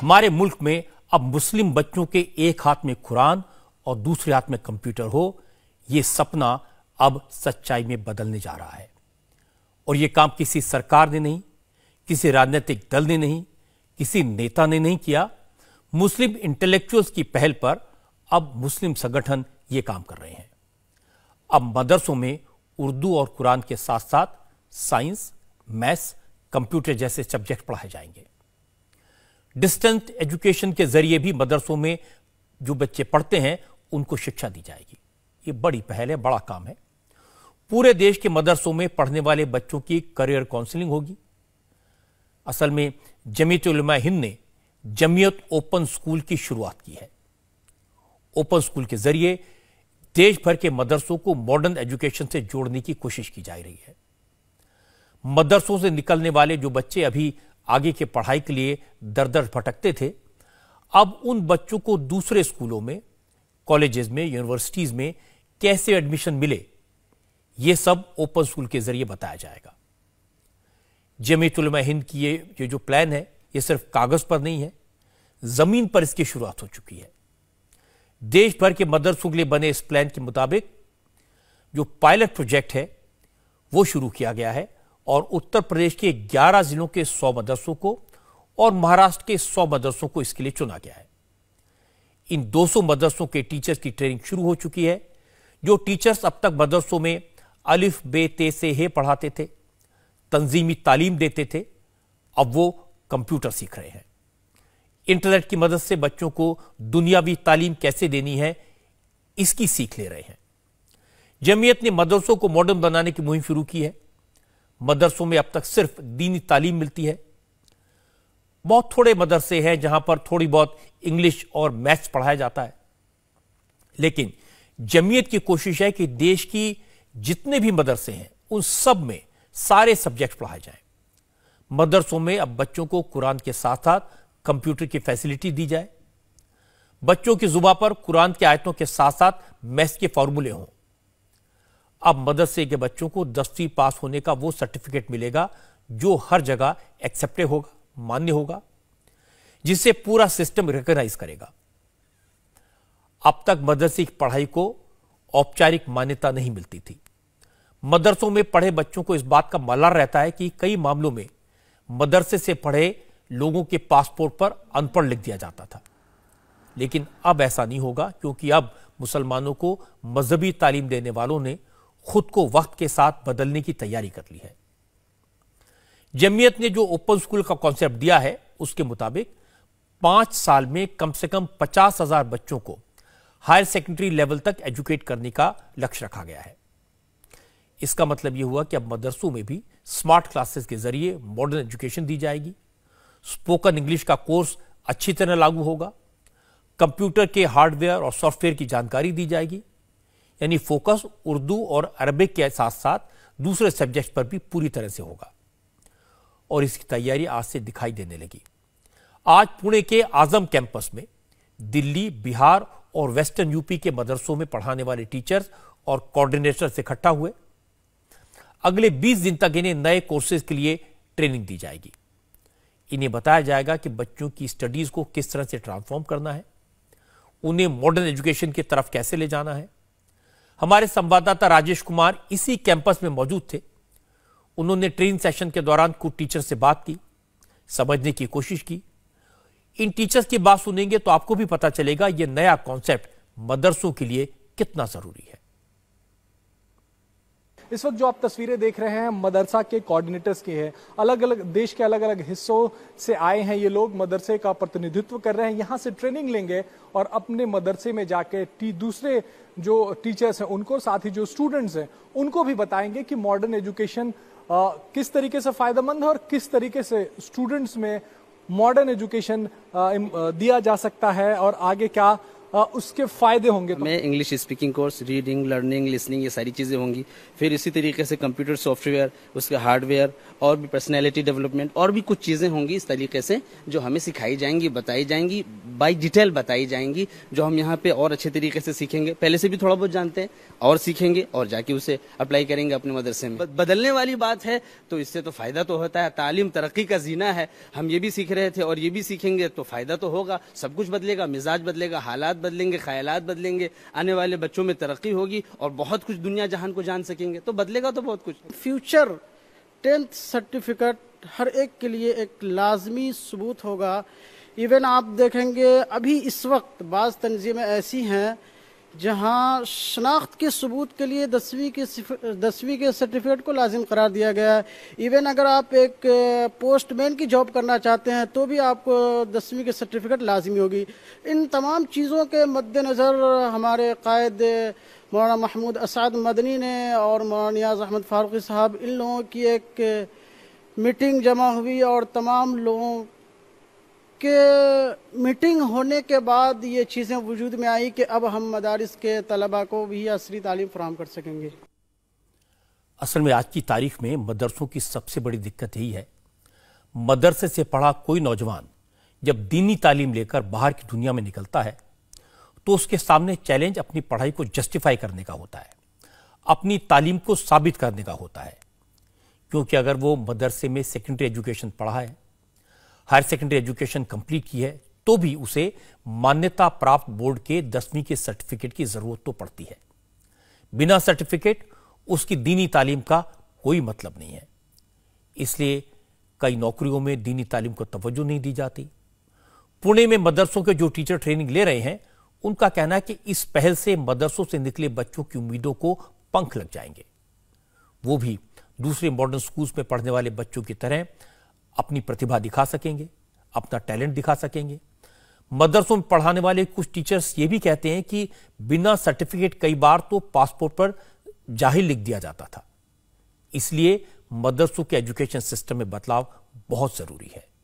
हमारे मुल्क में अब मुस्लिम बच्चों के एक हाथ में कुरान और दूसरे हाथ में कंप्यूटर हो यह सपना अब सच्चाई में बदलने जा रहा है और यह काम किसी सरकार ने नहीं किसी राजनीतिक दल ने नहीं किसी नेता ने नहीं किया मुस्लिम इंटेलेक्चुअल्स की पहल पर अब मुस्लिम संगठन ये काम कर रहे हैं अब मदरसों में उर्दू और कुरान के साथ साथ साइंस मैथ्स कंप्यूटर जैसे सब्जेक्ट पढ़ाए जाएंगे डिस्टेंस एजुकेशन के जरिए भी मदरसों में जो बच्चे पढ़ते हैं उनको शिक्षा दी जाएगी ये बड़ी पहल है बड़ा काम है पूरे देश के मदरसों में पढ़ने वाले बच्चों की करियर काउंसलिंग होगी असल में जमीत उलमा हिंद ने जमीयत ओपन स्कूल की शुरुआत की है ओपन स्कूल के जरिए देश भर के मदरसों को मॉडर्न एजुकेशन से जोड़ने की कोशिश की जा रही है मदरसों से निकलने वाले जो बच्चे अभी आगे के पढ़ाई के लिए दर दर भटकते थे अब उन बच्चों को दूसरे स्कूलों में कॉलेजेस में यूनिवर्सिटीज में कैसे एडमिशन मिले ये सब ओपन स्कूल के जरिए बताया जाएगा जमीतुलमा हिंद की ये, ये जो प्लान है ये सिर्फ कागज पर नहीं है जमीन पर इसकी शुरुआत हो चुकी है देश भर के मदरसों के लिए बने इस प्लान के मुताबिक जो पायलट प्रोजेक्ट है वो शुरू किया गया है और उत्तर प्रदेश के 11 जिलों के 100 मदरसों को और महाराष्ट्र के 100 मदरसों को इसके लिए चुना गया है इन 200 मदरसों के टीचर्स की ट्रेनिंग शुरू हो चुकी है जो टीचर्स अब तक मदरसों में अलिफ बे ते से हे पढ़ाते थे तंजीमी तालीम देते थे अब वो कंप्यूटर सीख रहे हैं इंटरनेट की मदद से बच्चों को दुनियावी तालीम कैसे देनी है इसकी सीख ले रहे हैं जमीयत ने मदरसों को मॉडर्न बनाने की मुहिम शुरू की है मदरसों में अब तक सिर्फ दीनी तालीम मिलती है बहुत थोड़े मदरसे हैं जहां पर थोड़ी बहुत इंग्लिश और मैथ्स पढ़ाया जाता है लेकिन जमीयत की कोशिश है कि देश की जितने भी मदरसे हैं उन सब में सारे सब्जेक्ट पढ़ाए जाएं। मदरसों में अब बच्चों को कुरान के साथ साथ कंप्यूटर की फैसिलिटी दी जाए बच्चों की जुबा पर कुरान की आयतों के साथ साथ मैथ्स के फॉर्मूले हों अब मदरसे के बच्चों को दसवीं पास होने का वो सर्टिफिकेट मिलेगा जो हर जगह एक्सेप्टेड होगा मान्य होगा जिससे पूरा सिस्टम रिकोगनाइज करेगा अब तक मदरसे की पढ़ाई को औपचारिक मान्यता नहीं मिलती थी मदरसों में पढ़े बच्चों को इस बात का मलार रहता है कि कई मामलों में मदरसे से पढ़े लोगों के पासपोर्ट पर अनपढ़ लिख दिया जाता था लेकिन अब ऐसा नहीं होगा क्योंकि अब मुसलमानों को मजहबी तालीम देने वालों ने खुद को वक्त के साथ बदलने की तैयारी कर ली है जमीयत ने जो ओपन स्कूल का कॉन्सेप्ट दिया है उसके मुताबिक पांच साल में कम से कम पचास हजार बच्चों को हायर सेकेंडरी लेवल तक एजुकेट करने का लक्ष्य रखा गया है इसका मतलब यह हुआ कि अब मदरसों में भी स्मार्ट क्लासेस के जरिए मॉडर्न एजुकेशन दी जाएगी स्पोकन इंग्लिश का कोर्स अच्छी तरह लागू होगा कंप्यूटर के हार्डवेयर और सॉफ्टवेयर की जानकारी दी जाएगी यानी फोकस उर्दू और अरबिक के साथ साथ दूसरे सब्जेक्ट पर भी पूरी तरह से होगा और इसकी तैयारी आज से दिखाई देने लगी आज पुणे के आजम कैंपस में दिल्ली बिहार और वेस्टर्न यूपी के मदरसों में पढ़ाने वाले टीचर्स और से इकट्ठा हुए अगले 20 दिन तक इन्हें नए कोर्सेज के लिए ट्रेनिंग दी जाएगी इन्हें बताया जाएगा कि बच्चों की स्टडीज को किस तरह से ट्रांसफॉर्म करना है उन्हें मॉडर्न एजुकेशन की तरफ कैसे ले जाना है हमारे संवाददाता राजेश कुमार इसी कैंपस में मौजूद थे उन्होंने ट्रेन सेशन के दौरान कुछ टीचर से बात की समझने की कोशिश की इन टीचर्स की बात सुनेंगे तो आपको भी पता चलेगा ये नया कॉन्सेप्ट मदरसों के लिए कितना जरूरी है इस वक्त जो आप तस्वीरें देख रहे हैं मदरसा के कोऑर्डिनेटर्स की है अलग अलग देश के अलग अलग हिस्सों से आए हैं ये लोग मदरसे का प्रतिनिधित्व कर रहे हैं यहाँ से ट्रेनिंग लेंगे और अपने मदरसे में जाके टी दूसरे जो टीचर्स हैं उनको साथ ही जो स्टूडेंट्स हैं उनको भी बताएंगे कि मॉडर्न एजुकेशन किस तरीके से फ़ायदेमंद है और किस तरीके से स्टूडेंट्स में मॉडर्न एजुकेशन दिया जा सकता है और आगे क्या उसके फायदे होंगे तो? मैं English speaking course reading learning listening ये सारी चीज़ें होंगी फिर इसी तरीके से कंप्यूटर सॉफ्टवेयर उसके हार्डवेयर और भी पर्सनैलिटी डेवलपमेंट और भी कुछ चीज़ें होंगी इस तरीके से जो हमें सिखाई जाएंगी बताई जाएंगी बाई डिटेल बताई जाएंगी जो हम यहाँ पे और अच्छे तरीके से सीखेंगे पहले से भी थोड़ा बहुत जानते हैं और सीखेंगे और जाके उसे अप्लाई करेंगे अपने मदरसे में बदलने वाली बात है तो इससे तो फ़ायदा तो होता है तालीम तरक्की का जीना है हम ये भी सीख रहे थे और ये भी सीखेंगे तो फ़ायदा तो होगा सब कुछ बदलेगा मिजाज बदलेगा हालात बदलेंगे ख्याल बदलेंगे आने वाले बच्चों में तरक्की होगी और बहुत कुछ दुनिया जहान को जान सकेंगे तो बदलेगा तो बहुत कुछ फ्यूचर टेंथ सर्टिफिकेट हर एक के लिए एक लाजमी सबूत होगा इवन आप देखेंगे अभी इस वक्त बाज़ तनजीमें ऐसी हैं जहां शनाख्त के सबूत के लिए दसवीं के दसवीं के सर्टिफिकेट को लाजिम करार दिया गया है इवन अगर आप एक पोस्टमैन की जॉब करना चाहते हैं तो भी आपको दसवीं के सर्टिफिकेट लाजमी होगी इन तमाम चीज़ों के मद्देनज़र हमारे कायद मौलाना महमूद असाद मदनी ने और मौलाना नियाज अहमद फारूकी साहब इन लोगों की एक मीटिंग जमा हुई और तमाम लोगों कि मीटिंग होने के बाद ये चीज़ें वजूद में आई कि अब हम मदारस के तलबा को भी असरी तालीम फ्राहम कर सकेंगे असल में आज की तारीख में मदरसों की सबसे बड़ी दिक्कत यही है मदरसे से पढ़ा कोई नौजवान जब दीनी तालीम लेकर बाहर की दुनिया में निकलता है तो उसके सामने चैलेंज अपनी पढ़ाई को जस्टिफाई करने का होता है अपनी तालीम को साबित करने का होता है क्योंकि अगर वो मदरसे में सेकेंडरी एजुकेशन पढ़ा है हायर सेकेंडरी एजुकेशन कंप्लीट की है तो भी उसे मान्यता प्राप्त बोर्ड के दसवीं के सर्टिफिकेट की जरूरत तो पड़ती है बिना सर्टिफिकेट उसकी दीनी तालीम का कोई मतलब नहीं है इसलिए कई नौकरियों में दीनी तालीम को तवज्जो नहीं दी जाती पुणे में मदरसों के जो टीचर ट्रेनिंग ले रहे हैं उनका कहना है कि इस पहल से मदरसों से निकले बच्चों की उम्मीदों को पंख लग जाएंगे वो भी दूसरे मॉडर्न स्कूल्स में पढ़ने वाले बच्चों की तरह अपनी प्रतिभा दिखा सकेंगे अपना टैलेंट दिखा सकेंगे मदरसों में पढ़ाने वाले कुछ टीचर्स ये भी कहते हैं कि बिना सर्टिफिकेट कई बार तो पासपोर्ट पर जाहिर लिख दिया जाता था इसलिए मदरसों के एजुकेशन सिस्टम में बदलाव बहुत जरूरी है